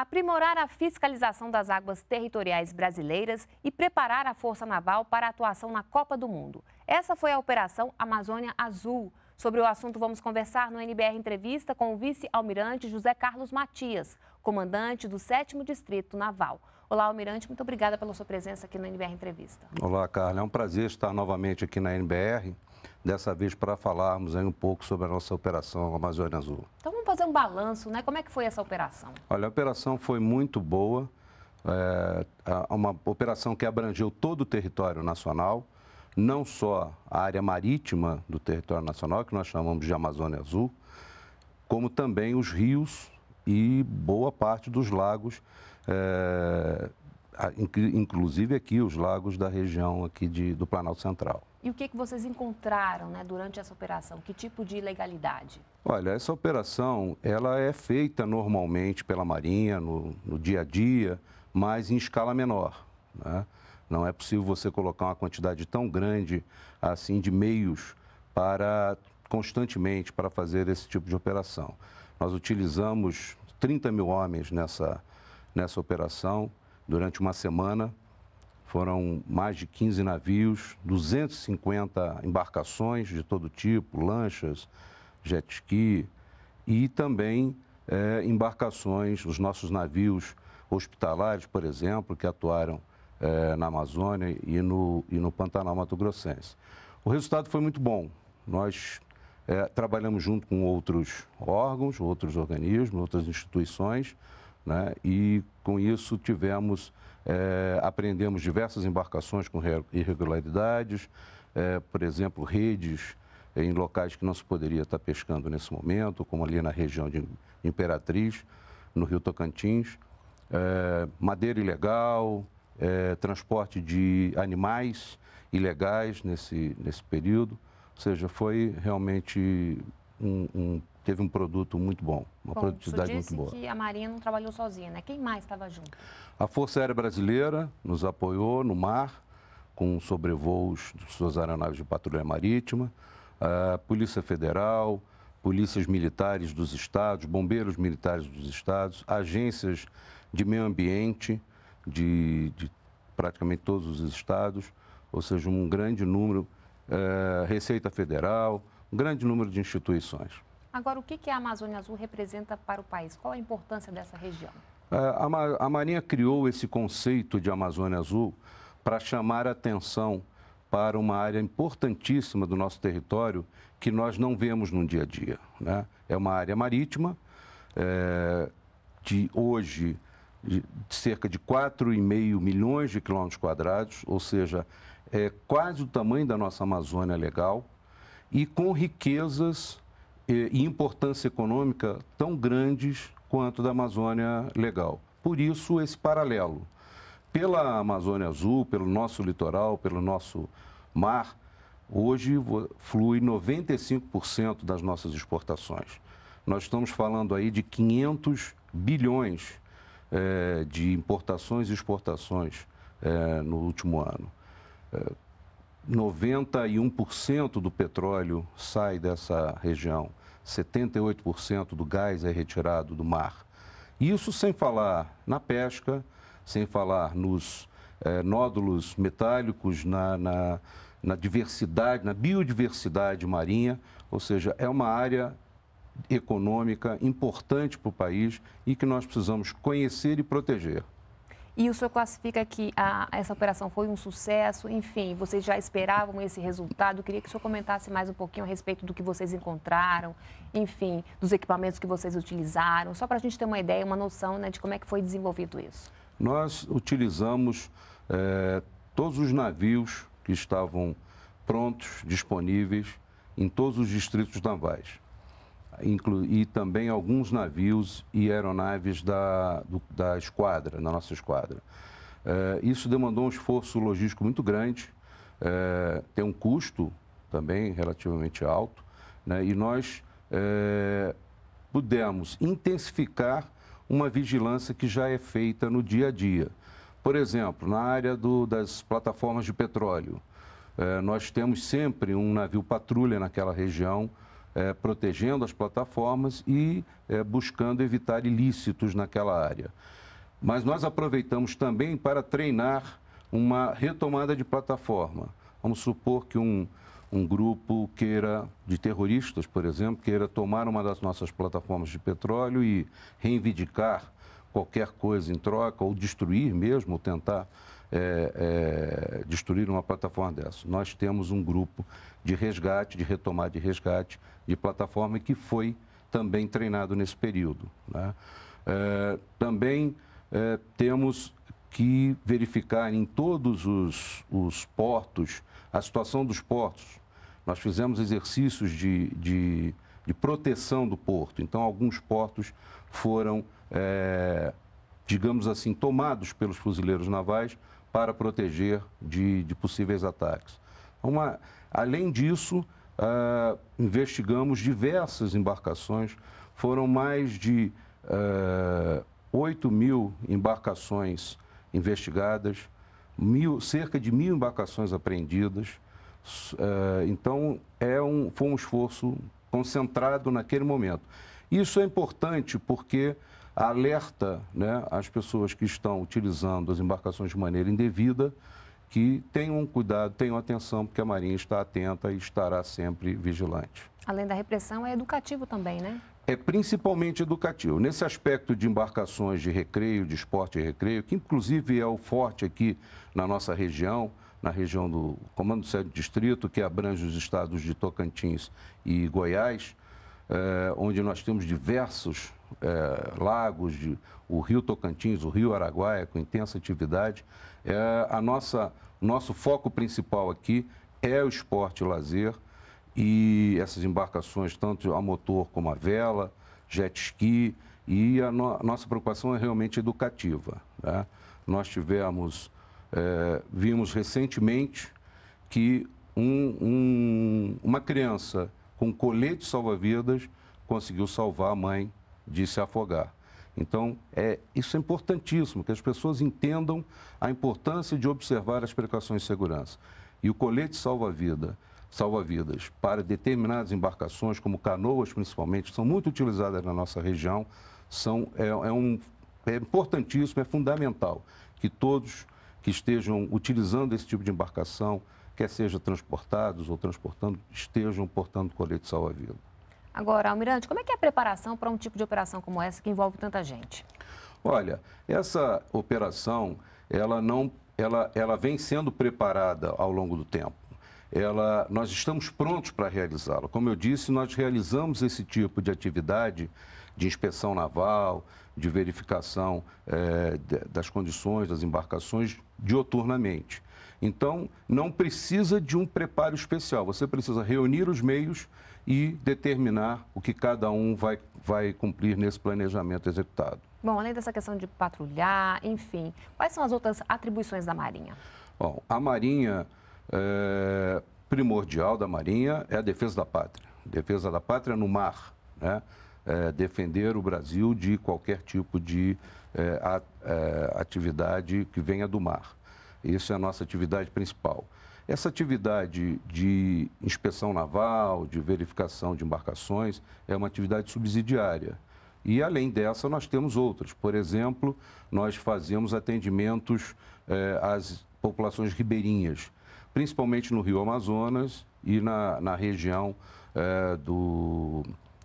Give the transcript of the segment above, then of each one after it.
aprimorar a fiscalização das águas territoriais brasileiras e preparar a Força Naval para a atuação na Copa do Mundo. Essa foi a Operação Amazônia Azul. Sobre o assunto, vamos conversar no NBR Entrevista com o vice-almirante José Carlos Matias, comandante do 7 Distrito Naval. Olá, almirante, muito obrigada pela sua presença aqui no NBR Entrevista. Olá, Carla. É um prazer estar novamente aqui na NBR dessa vez para falarmos um pouco sobre a nossa operação Amazônia Azul. Então vamos fazer um balanço, né? Como é que foi essa operação? Olha, a operação foi muito boa, é, uma operação que abrangeu todo o território nacional, não só a área marítima do território nacional, que nós chamamos de Amazônia Azul, como também os rios e boa parte dos lagos, é, inclusive aqui os lagos da região aqui de, do Planalto Central. E o que, que vocês encontraram né, durante essa operação? Que tipo de ilegalidade? Olha, essa operação ela é feita normalmente pela Marinha, no, no dia a dia, mas em escala menor. Né? Não é possível você colocar uma quantidade tão grande assim de meios para constantemente para fazer esse tipo de operação. Nós utilizamos 30 mil homens nessa, nessa operação durante uma semana. Foram mais de 15 navios, 250 embarcações de todo tipo, lanchas, jet ski e também é, embarcações, os nossos navios hospitalares, por exemplo, que atuaram é, na Amazônia e no, e no Pantanal Mato Grossense. O resultado foi muito bom. Nós é, trabalhamos junto com outros órgãos, outros organismos, outras instituições, né? e com isso tivemos é, apreendemos diversas embarcações com irregularidades, é, por exemplo, redes é, em locais que não se poderia estar pescando nesse momento, como ali na região de Imperatriz, no Rio Tocantins. É, madeira ilegal, é, transporte de animais ilegais nesse, nesse período. Ou seja, foi realmente um, um teve um produto muito bom, uma bom, produtividade muito boa. que a Marinha não trabalhou sozinha, né? Quem mais estava junto? A Força Aérea Brasileira nos apoiou no mar, com sobrevoos de suas aeronaves de patrulha marítima, a eh, Polícia Federal, polícias militares dos estados, bombeiros militares dos estados, agências de meio ambiente de, de praticamente todos os estados, ou seja, um grande número, é, Receita Federal, um grande número de instituições. Agora, o que, que a Amazônia Azul representa para o país? Qual a importância dessa região? É, a Marinha criou esse conceito de Amazônia Azul para chamar atenção para uma área importantíssima do nosso território que nós não vemos no dia a dia. Né? É uma área marítima, é, de hoje de cerca de 4,5 milhões de quilômetros quadrados, ou seja, é quase o tamanho da nossa Amazônia legal, e com riquezas e importância econômica tão grandes quanto da Amazônia Legal. Por isso, esse paralelo. Pela Amazônia Azul, pelo nosso litoral, pelo nosso mar, hoje flui 95% das nossas exportações. Nós estamos falando aí de 500 bilhões é, de importações e exportações é, no último ano. É, eh, 91% do petróleo sai dessa região. 78% do gás é retirado do mar. Isso sem falar na pesca, sem falar nos eh, nódulos metálicos, na, na, na diversidade, na biodiversidade marinha, ou seja, é uma área econômica importante para o país e que nós precisamos conhecer e proteger. E o senhor classifica que a, essa operação foi um sucesso, enfim, vocês já esperavam esse resultado. Eu queria que o senhor comentasse mais um pouquinho a respeito do que vocês encontraram, enfim, dos equipamentos que vocês utilizaram, só para a gente ter uma ideia, uma noção né, de como é que foi desenvolvido isso. Nós utilizamos é, todos os navios que estavam prontos, disponíveis, em todos os distritos navais e também alguns navios e aeronaves da, do, da esquadra, na nossa esquadra. É, isso demandou um esforço logístico muito grande, é, tem um custo também relativamente alto, né, e nós é, pudemos intensificar uma vigilância que já é feita no dia a dia. Por exemplo, na área do, das plataformas de petróleo, nós temos sempre um navio patrulha naquela região é, protegendo as plataformas e é, buscando evitar ilícitos naquela área. Mas nós aproveitamos também para treinar uma retomada de plataforma. Vamos supor que um, um grupo queira, de terroristas, por exemplo, queira tomar uma das nossas plataformas de petróleo e reivindicar qualquer coisa em troca, ou destruir mesmo, ou tentar é, é, destruir uma plataforma dessa. Nós temos um grupo de resgate, de retomada de resgate de plataforma que foi também treinado nesse período. Né? É, também é, temos que verificar em todos os, os, portos a situação dos portos. Nós fizemos exercícios de, de, de proteção do porto, então alguns portos foram é, digamos assim, tomados pelos fuzileiros navais para proteger de, de possíveis ataques. Uma, além disso, uh, investigamos diversas embarcações, foram mais de uh, ah, 8 mil embarcações investigadas, mil, cerca de mil embarcações apreendidas. Uh, então, é um, foi um esforço concentrado naquele momento. Isso é importante porque alerta né, as pessoas que estão utilizando as embarcações de maneira indevida que tenham cuidado, tenham atenção, porque a Marinha está atenta e estará sempre vigilante. Além da repressão, é educativo também, né? É principalmente educativo. Nesse aspecto de embarcações de recreio, de esporte e recreio, que inclusive é o forte aqui na nossa região, na região do Comando 7 Distrito, que abrange os estados de Tocantins e Goiás, é, onde nós temos diversos é, lagos, de, o rio Tocantins, o rio Araguaia, com intensa atividade. É, a nossa, nosso foco principal aqui é o esporte e lazer e essas embarcações, tanto a motor como a vela, jet ski, e a, no, a nossa preocupação é realmente educativa. Né? Nós tivemos, é, vimos recentemente que um, um, uma criança com colete salva-vidas, conseguiu salvar a mãe de se afogar. Então, é, isso é importantíssimo, que as pessoas entendam a importância de observar as precauções de segurança. E o colete salva-vida, salva-vidas para determinadas embarcações, como canoas principalmente, que são muito utilizadas na nossa região, são, é, é, um, é importantíssimo, é fundamental que todos que estejam utilizando esse tipo de embarcação quer seja transportados ou transportando, estejam portando colete salva-vida. Agora, Almirante, como é que é a preparação para um tipo de operação como essa que envolve tanta gente? Olha, essa operação, ela não, ela, ela vem sendo preparada ao longo do tempo. Ela, nós estamos prontos para realizá-la. Como eu disse, nós realizamos esse tipo de atividade de inspeção naval, de verificação é, das condições das embarcações dioturnamente. Então, não precisa de um preparo especial, você precisa reunir os meios e determinar o que cada um vai, vai cumprir nesse planejamento executado. Bom, além dessa questão de patrulhar, enfim, quais são as outras atribuições da Marinha? Bom, a Marinha é, primordial da Marinha é a defesa da pátria, defesa da pátria no mar, né? é, defender o Brasil de qualquer tipo de é, a, é, atividade que venha do mar. Isso é a nossa atividade principal. Essa atividade de inspeção naval, de verificação de embarcações, é uma atividade subsidiária. E além dessa, nós temos outras. Por exemplo, nós fazemos atendimentos eh, às populações ribeirinhas, principalmente no Rio Amazonas e na, na região eh, do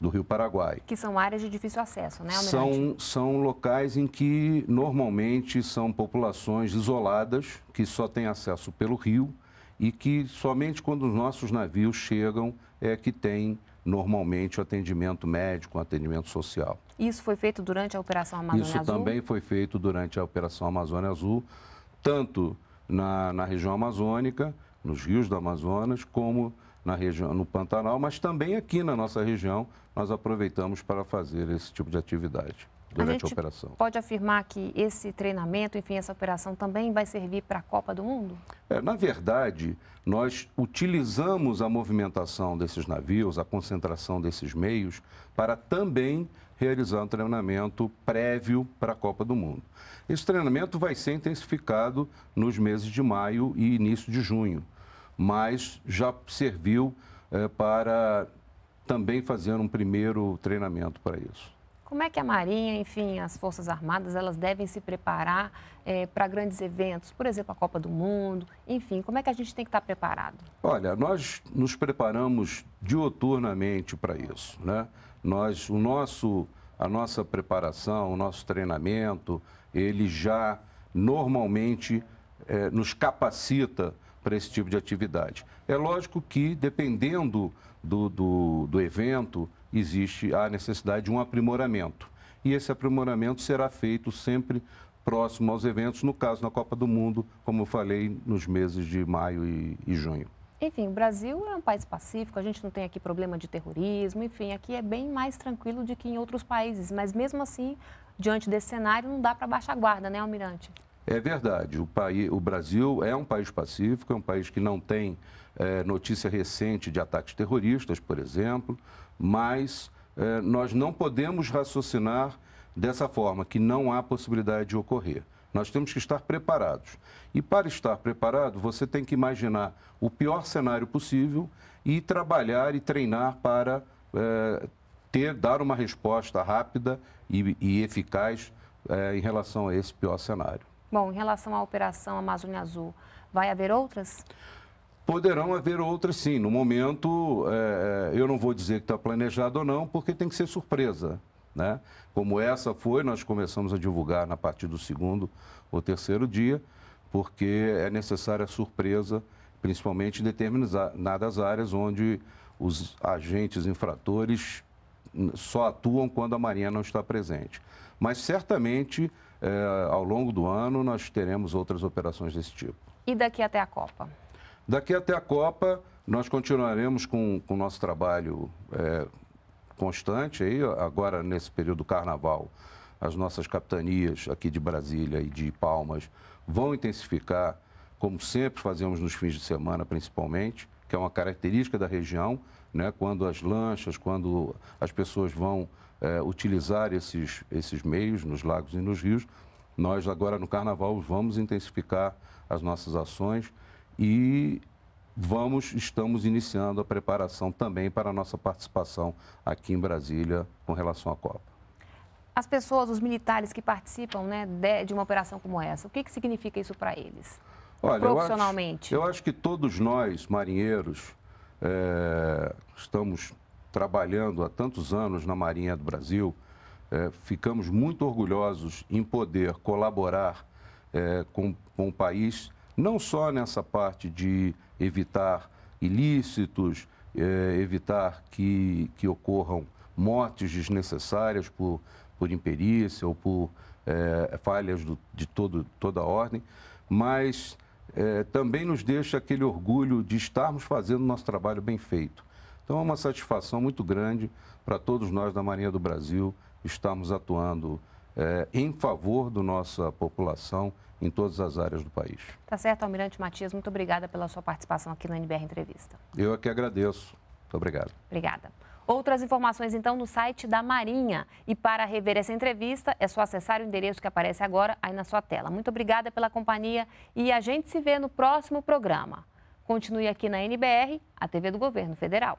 do Rio Paraguai. Que são áreas de difícil acesso, né, Almirante? São, são locais em que normalmente são populações isoladas, que só têm acesso pelo rio e que somente quando os nossos navios chegam é que tem normalmente o atendimento médico, o atendimento social. Isso foi feito durante a Operação Amazônia Isso Azul? Isso também foi feito durante a Operação Amazônia Azul, tanto na, na região amazônica, nos rios do Amazonas, como na região, no Pantanal, mas também aqui na nossa região nós aproveitamos para fazer esse tipo de atividade durante a, a operação. Pode afirmar que esse treinamento, enfim, essa operação também vai servir para a Copa do Mundo? É, na verdade, nós utilizamos a movimentação desses navios, a concentração desses meios, para também realizar um treinamento prévio para a Copa do Mundo. Esse treinamento vai ser intensificado nos meses de maio e início de junho mas já serviu é, para também fazer um primeiro treinamento para isso. Como é que a Marinha, enfim, as Forças Armadas, elas devem se preparar é, para grandes eventos, por exemplo, a Copa do Mundo, enfim, como é que a gente tem que estar preparado? Olha, nós nos preparamos dioturnamente para isso, né? Nós, o nosso, a nossa preparação, o nosso treinamento, ele já normalmente é, nos capacita para esse tipo de atividade. É lógico que, dependendo do, do, do evento, existe a necessidade de um aprimoramento. E esse aprimoramento será feito sempre próximo aos eventos, no caso na Copa do Mundo, como eu falei, nos meses de maio e, e junho. Enfim, o Brasil é um país pacífico, a gente não tem aqui problema de terrorismo, enfim, aqui é bem mais tranquilo do que em outros países, mas mesmo assim, diante desse cenário, não dá para baixar a guarda, né, Almirante? É verdade, o, país, o Brasil é um país pacífico, é um país que não tem é, notícia recente de ataques terroristas, por exemplo, mas é, nós não podemos raciocinar dessa forma, que não há possibilidade de ocorrer. Nós temos que estar preparados. E para estar preparado, você tem que imaginar o pior cenário possível e trabalhar e treinar para é, ter, dar uma resposta rápida e, e eficaz é, em relação a esse pior cenário. Bom, em relação à operação Amazônia Azul, vai haver outras? Poderão haver outras, sim. No momento, é, é eu não vou dizer que está planejado ou não, porque tem que ser surpresa. Né? Como essa foi, nós começamos a divulgar na partir do segundo ou terceiro dia, porque é necessária surpresa, principalmente em determinadas áreas onde os agentes infratores só atuam quando a Marinha não está presente. Mas certamente, é, ao longo do ano, nós teremos outras operações desse tipo. E daqui até a Copa? Daqui até a Copa, nós continuaremos com o nosso trabalho é, constante, aí, agora nesse período do carnaval. As nossas capitanias aqui de Brasília e de Palmas vão intensificar, como sempre fazemos nos fins de semana, principalmente, que é uma característica da região, né? quando as lanchas, quando as pessoas vão é, utilizar esses, esses meios nos lagos e nos rios. Nós agora no Carnaval vamos intensificar as nossas ações e vamos, estamos iniciando a preparação também para a nossa participação aqui em Brasília com relação à Copa as pessoas, os militares que participam né, de, de, uma operação como essa? O que, que significa isso para eles? Olha, profissionalmente? Eu acho, eu acho, que todos nós, marinheiros, é, estamos trabalhando há tantos anos na Marinha do Brasil, é, ficamos muito orgulhosos em poder colaborar é, com, com o país, não só nessa parte de evitar ilícitos, é, evitar que, que ocorram mortes desnecessárias por, por imperícia ou por é, falhas do, de todo, toda a ordem, mas é, também nos deixa aquele orgulho de estarmos fazendo nosso trabalho bem feito. Então é uma satisfação muito grande para todos nós da Marinha do Brasil estarmos atuando é, em favor da nossa população em todas as áreas do país. Tá certo, Almirante Matias, muito obrigada pela sua participação aqui na NBR Entrevista. Eu é que agradeço. Muito obrigado. Obrigada. Outras informações então no site da Marinha. E para rever essa entrevista, é só acessar o endereço que aparece agora aí na sua tela. Muito obrigada pela companhia e a gente se vê no próximo programa. Continue aqui na NBR, a TV do Governo Federal.